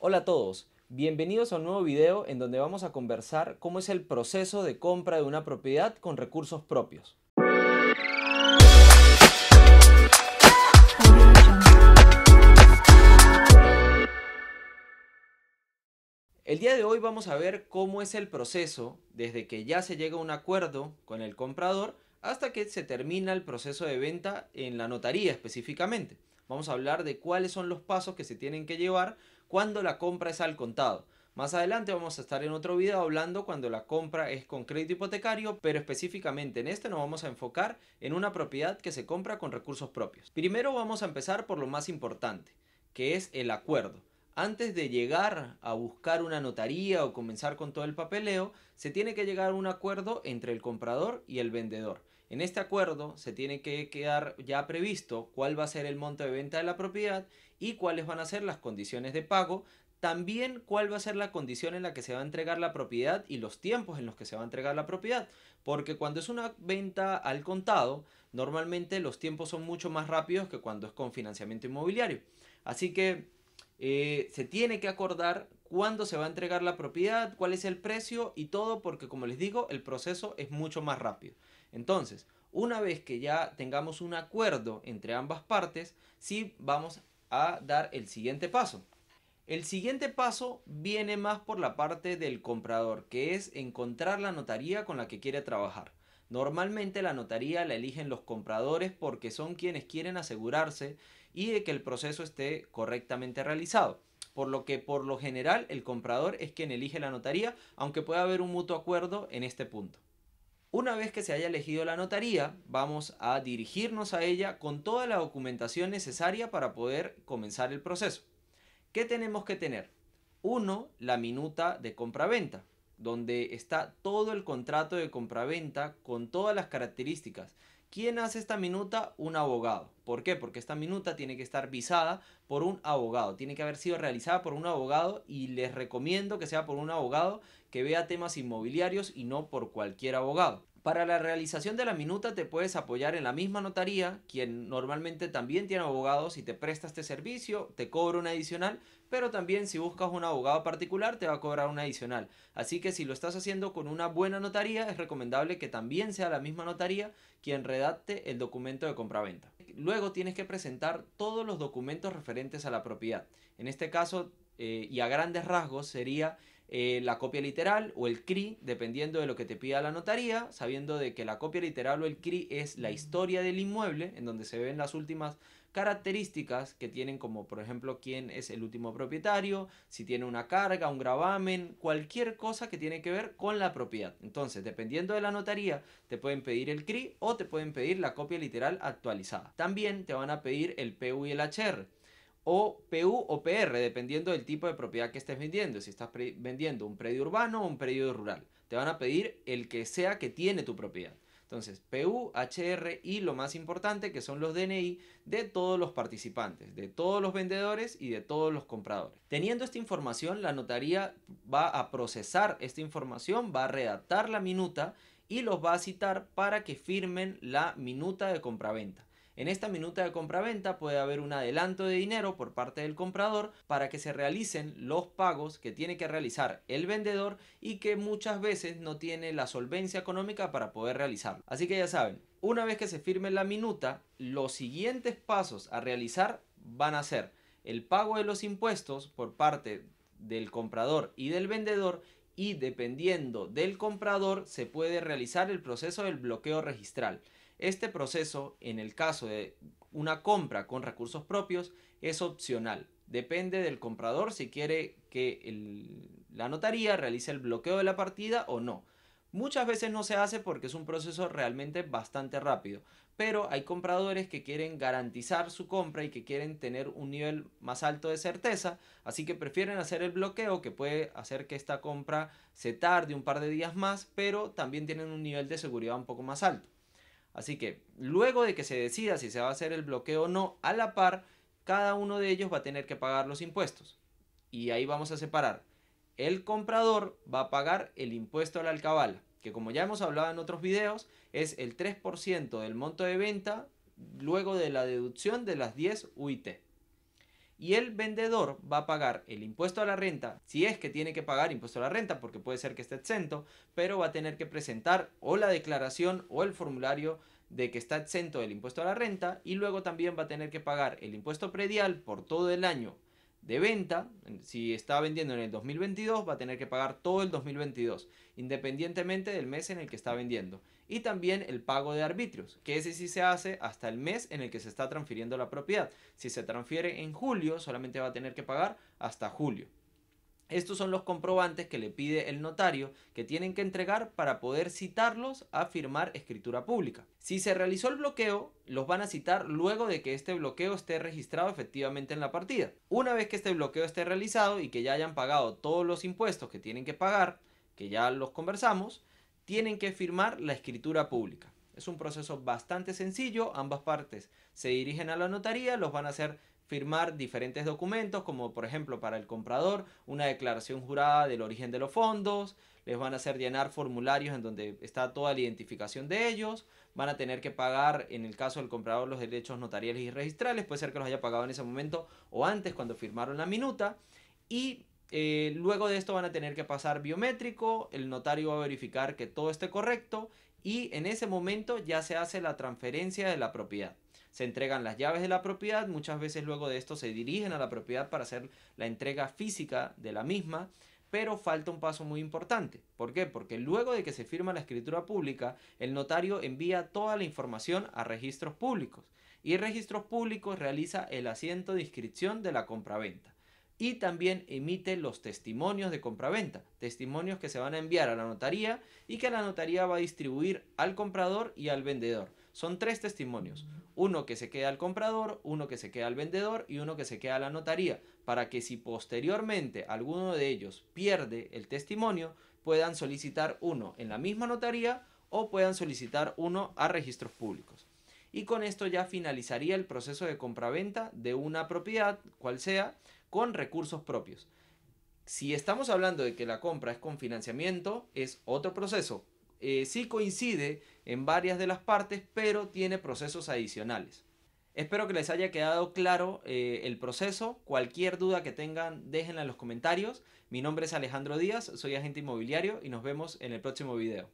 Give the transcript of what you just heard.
Hola a todos, bienvenidos a un nuevo video en donde vamos a conversar cómo es el proceso de compra de una propiedad con recursos propios. El día de hoy vamos a ver cómo es el proceso desde que ya se llega a un acuerdo con el comprador hasta que se termina el proceso de venta en la notaría específicamente vamos a hablar de cuáles son los pasos que se tienen que llevar cuando la compra es al contado. Más adelante vamos a estar en otro video hablando cuando la compra es con crédito hipotecario, pero específicamente en este nos vamos a enfocar en una propiedad que se compra con recursos propios. Primero vamos a empezar por lo más importante, que es el acuerdo. Antes de llegar a buscar una notaría o comenzar con todo el papeleo, se tiene que llegar a un acuerdo entre el comprador y el vendedor. En este acuerdo se tiene que quedar ya previsto cuál va a ser el monto de venta de la propiedad y cuáles van a ser las condiciones de pago, también cuál va a ser la condición en la que se va a entregar la propiedad y los tiempos en los que se va a entregar la propiedad. Porque cuando es una venta al contado, normalmente los tiempos son mucho más rápidos que cuando es con financiamiento inmobiliario. Así que eh, se tiene que acordar cuándo se va a entregar la propiedad, cuál es el precio y todo porque como les digo, el proceso es mucho más rápido. Entonces, una vez que ya tengamos un acuerdo entre ambas partes, sí vamos a dar el siguiente paso. El siguiente paso viene más por la parte del comprador, que es encontrar la notaría con la que quiere trabajar. Normalmente la notaría la eligen los compradores porque son quienes quieren asegurarse y de que el proceso esté correctamente realizado. Por lo que por lo general el comprador es quien elige la notaría, aunque puede haber un mutuo acuerdo en este punto. Una vez que se haya elegido la notaría, vamos a dirigirnos a ella con toda la documentación necesaria para poder comenzar el proceso. ¿Qué tenemos que tener? Uno, la minuta de compraventa, donde está todo el contrato de compraventa con todas las características, ¿Quién hace esta minuta? Un abogado. ¿Por qué? Porque esta minuta tiene que estar visada por un abogado, tiene que haber sido realizada por un abogado y les recomiendo que sea por un abogado que vea temas inmobiliarios y no por cualquier abogado. Para la realización de la minuta te puedes apoyar en la misma notaría, quien normalmente también tiene abogados y te presta este servicio, te cobra un adicional, pero también si buscas un abogado particular te va a cobrar un adicional. Así que si lo estás haciendo con una buena notaría, es recomendable que también sea la misma notaría quien redacte el documento de compraventa. Luego tienes que presentar todos los documentos referentes a la propiedad. En este caso, eh, y a grandes rasgos, sería eh, la copia literal o el CRI, dependiendo de lo que te pida la notaría, sabiendo de que la copia literal o el CRI es la historia del inmueble, en donde se ven las últimas características que tienen como por ejemplo quién es el último propietario, si tiene una carga, un gravamen, cualquier cosa que tiene que ver con la propiedad. Entonces, dependiendo de la notaría, te pueden pedir el CRI o te pueden pedir la copia literal actualizada. También te van a pedir el PU y el HR o PU o PR, dependiendo del tipo de propiedad que estés vendiendo. Si estás vendiendo un predio urbano o un predio rural, te van a pedir el que sea que tiene tu propiedad. Entonces, PU, HR y lo más importante que son los DNI de todos los participantes, de todos los vendedores y de todos los compradores. Teniendo esta información, la notaría va a procesar esta información, va a redactar la minuta y los va a citar para que firmen la minuta de compraventa. En esta minuta de compraventa puede haber un adelanto de dinero por parte del comprador para que se realicen los pagos que tiene que realizar el vendedor y que muchas veces no tiene la solvencia económica para poder realizarlo. Así que ya saben, una vez que se firme la minuta, los siguientes pasos a realizar van a ser el pago de los impuestos por parte del comprador y del vendedor y dependiendo del comprador se puede realizar el proceso del bloqueo registral. Este proceso, en el caso de una compra con recursos propios, es opcional. Depende del comprador si quiere que la notaría realice el bloqueo de la partida o no. Muchas veces no se hace porque es un proceso realmente bastante rápido, pero hay compradores que quieren garantizar su compra y que quieren tener un nivel más alto de certeza, así que prefieren hacer el bloqueo que puede hacer que esta compra se tarde un par de días más, pero también tienen un nivel de seguridad un poco más alto. Así que luego de que se decida si se va a hacer el bloqueo o no, a la par, cada uno de ellos va a tener que pagar los impuestos. Y ahí vamos a separar. El comprador va a pagar el impuesto al alcabala, que como ya hemos hablado en otros videos, es el 3% del monto de venta luego de la deducción de las 10 UIT y el vendedor va a pagar el impuesto a la renta, si es que tiene que pagar impuesto a la renta, porque puede ser que esté exento, pero va a tener que presentar o la declaración o el formulario de que está exento del impuesto a la renta y luego también va a tener que pagar el impuesto predial por todo el año de venta, si está vendiendo en el 2022, va a tener que pagar todo el 2022, independientemente del mes en el que está vendiendo. Y también el pago de arbitrios, que ese sí se hace hasta el mes en el que se está transfiriendo la propiedad. Si se transfiere en julio, solamente va a tener que pagar hasta julio. Estos son los comprobantes que le pide el notario que tienen que entregar para poder citarlos a firmar escritura pública. Si se realizó el bloqueo, los van a citar luego de que este bloqueo esté registrado efectivamente en la partida. Una vez que este bloqueo esté realizado y que ya hayan pagado todos los impuestos que tienen que pagar, que ya los conversamos, tienen que firmar la escritura pública. Es un proceso bastante sencillo, ambas partes se dirigen a la notaría, los van a hacer firmar diferentes documentos, como por ejemplo para el comprador una declaración jurada del origen de los fondos, les van a hacer llenar formularios en donde está toda la identificación de ellos, van a tener que pagar en el caso del comprador los derechos notariales y registrales, puede ser que los haya pagado en ese momento o antes cuando firmaron la minuta y eh, luego de esto van a tener que pasar biométrico, el notario va a verificar que todo esté correcto y en ese momento ya se hace la transferencia de la propiedad se entregan las llaves de la propiedad, muchas veces luego de esto se dirigen a la propiedad para hacer la entrega física de la misma, pero falta un paso muy importante. ¿Por qué? Porque luego de que se firma la escritura pública, el notario envía toda la información a registros públicos y registros públicos realiza el asiento de inscripción de la compraventa y también emite los testimonios de compraventa, testimonios que se van a enviar a la notaría y que la notaría va a distribuir al comprador y al vendedor. Son tres testimonios. Uno que se queda al comprador, uno que se queda al vendedor y uno que se queda a la notaría, para que si posteriormente alguno de ellos pierde el testimonio, puedan solicitar uno en la misma notaría o puedan solicitar uno a registros públicos. Y con esto ya finalizaría el proceso de compraventa de una propiedad, cual sea, con recursos propios. Si estamos hablando de que la compra es con financiamiento, es otro proceso, eh, sí coincide en varias de las partes, pero tiene procesos adicionales. Espero que les haya quedado claro eh, el proceso. Cualquier duda que tengan, déjenla en los comentarios. Mi nombre es Alejandro Díaz, soy agente inmobiliario y nos vemos en el próximo video.